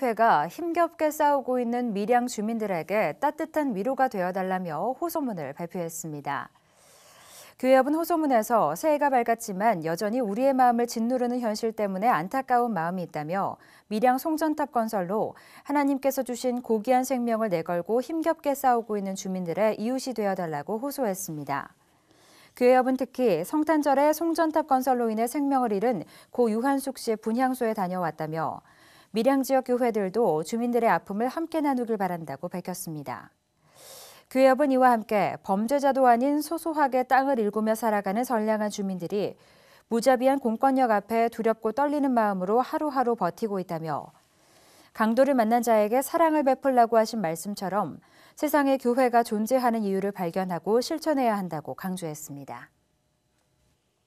회가 힘겹게 싸우고 있는 밀양 주민들에게 따뜻한 위로가 되어달라며 호소문을 발표했습니다. 교회협은 호소문에서 새해가 밝았지만 여전히 우리의 마음을 짓누르는 현실 때문에 안타까운 마음이 있다며 밀양 송전탑 건설로 하나님께서 주신 고귀한 생명을 내걸고 힘겹게 싸우고 있는 주민들의 이웃이 되어달라고 호소했습니다. 교회협은 특히 성탄절에 송전탑 건설로 인해 생명을 잃은 고 유한숙 씨의 분향소에 다녀왔다며 밀양 지역 교회들도 주민들의 아픔을 함께 나누길 바란다고 밝혔습니다. 교협은 이와 함께 범죄자도 아닌 소소하게 땅을 일구며 살아가는 선량한 주민들이 무자비한 공권력 앞에 두렵고 떨리는 마음으로 하루하루 버티고 있다며 강도를 만난 자에게 사랑을 베풀라고 하신 말씀처럼 세상에 교회가 존재하는 이유를 발견하고 실천해야 한다고 강조했습니다.